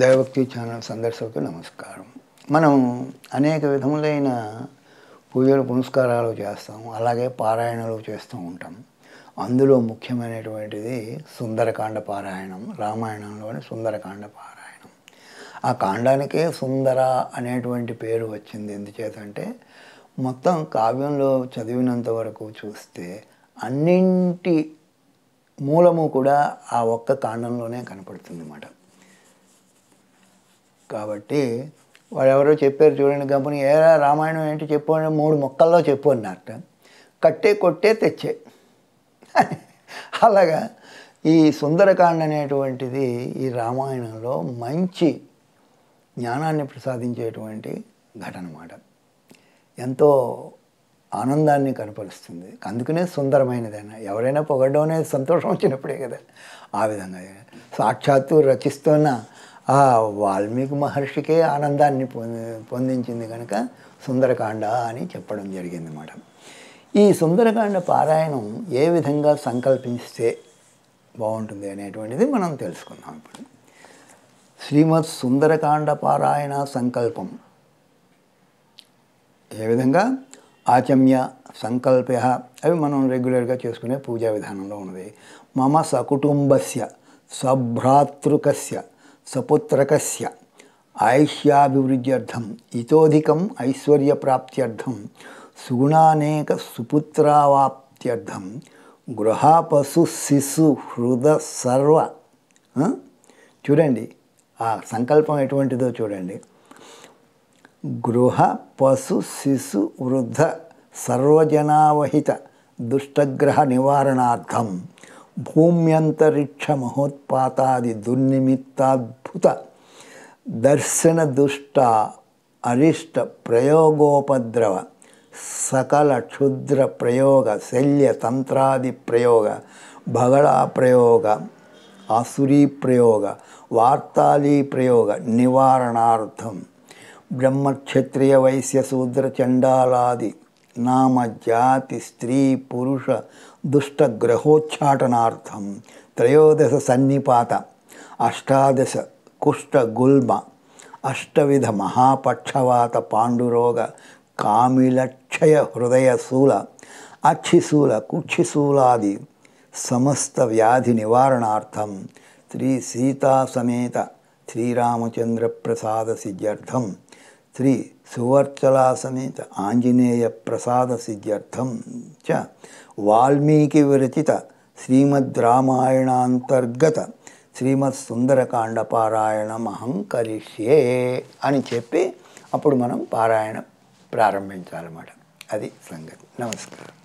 దైవక్తి channel సందర్శకు నమస్కారం మనం అనేక విధములైన పూజలు పునస్కారాలు చేస్తాం అలాగే పారాయణలు చేస్తూ ఉంటాం అందులో ముఖ్యమైనటువంటిది సుందరకాండ పారాయణం రామాయణంలోని సుందరకాండ పారాయణం ఆ కాండానికే సుందర అనేటువంటి పేరు వచ్చింది ఎందుచేతంటే మొత్తం కావ్యంలో చదివినంత వరకు చూస్తే అన్నింటి మూలము కూడా ఆ ఒక్క కాండంలోనే కనపడుతుంది అన్నమాట కాబట్టి వాడు ఎవరో చెప్పారు చూడండి గమని ఏ రామాయణం ఏంటి చెప్పు మూడు మొక్కల్లో చెప్పు అన్నట్ట కట్టే కొట్టే తెచ్చే అలాగా ఈ సుందరకాండ అనేటువంటిది ఈ రామాయణంలో మంచి జ్ఞానాన్ని ప్రసాదించేటువంటి ఘటన అనమాట ఎంతో ఆనందాన్ని కనపరుస్తుంది అందుకనే సుందరమైనదైనా ఎవరైనా పొగడ్డం అనేది సంతోషం వచ్చినప్పుడే కదా ఆ విధంగా సాక్షాత్తు రచిస్తున్న ఆ వాల్మీకి మహర్షికే ఆనందాన్ని పొందించింది కనుక సుందరకాండ అని చెప్పడం జరిగింది అన్నమాట ఈ సుందరకాండ పారాయణం ఏ విధంగా సంకల్పిస్తే బాగుంటుంది అనేటువంటిది మనం తెలుసుకుందాం ఇప్పుడు శ్రీమద్ సుందరకాండ పారాయణ సంకల్పం ఏ విధంగా ఆచమ్య సంకల్ప అవి మనం రెగ్యులర్గా చేసుకునే పూజా విధానంలో ఉన్నది మమ సకుటుంబస్య సభ్రాతృకస్య సపుత్రకస్య ఆయుష్యాభివృద్ధ్యర్థం ఇతోధికం ఐశ్వర్యప్రాప్త్యర్థం సుగుణానేక సుపుత్రావాప్త్యర్థం గృహ పశు శిశు హృద సర్వ చూడండి ఆ సంకల్పం ఎటువంటిదో చూడండి గృహ పశు శిశు వృద్ధ సర్వజనావహిత దుష్టగ్రహ నివారణార్థం భూమ్యంతరిక్ష మహోత్పాతాది దుర్నిమిత్తాద్భుత దర్శన దుష్ట అరిష్ట ప్రయోగోపద్రవ సకల క్షుద్ర ప్రయోగ శల్య తంత్రాది ప్రయోగ భగళ ప్రయోగ ఆసురీ ప్రయోగ వార్తాలీ ప్రయోగ నివారణార్థం బ్రహ్మక్షత్రియ వైశ్య శూద్ర చండాలాది నామ జాతి స్త్రీ పురుష దుష్ట గ్రహోచ్చాటనార్థం త్రయోదశ సన్నిపాత అష్టాదశ కుష్ట గుల్మ అష్టవిధ మహాపక్షవాత పాండురోగ కామిలక్షయ హృదయ శూల అక్షిశూల కుక్షిశూలాది సమస్త వ్యాధి నివారణార్థం శ్రీ సీతా సమేత శ్రీరామచంద్ర ప్రసాద సిద్ధ్యర్థం శ్రీ సువర్చలాసనిత ఆంజనేయ ప్రసాద సిద్ధ్యర్థం చ వాల్మీకి విరచిత శ్రీమద్ రామాయణాంతర్గత శ్రీమద్ సుందరకాండ పారాయణం అహం కరిష్యే అని చెప్పి అప్పుడు మనం పారాయణం ప్రారంభించాలన్నమాట అది సంగతి నమస్కారం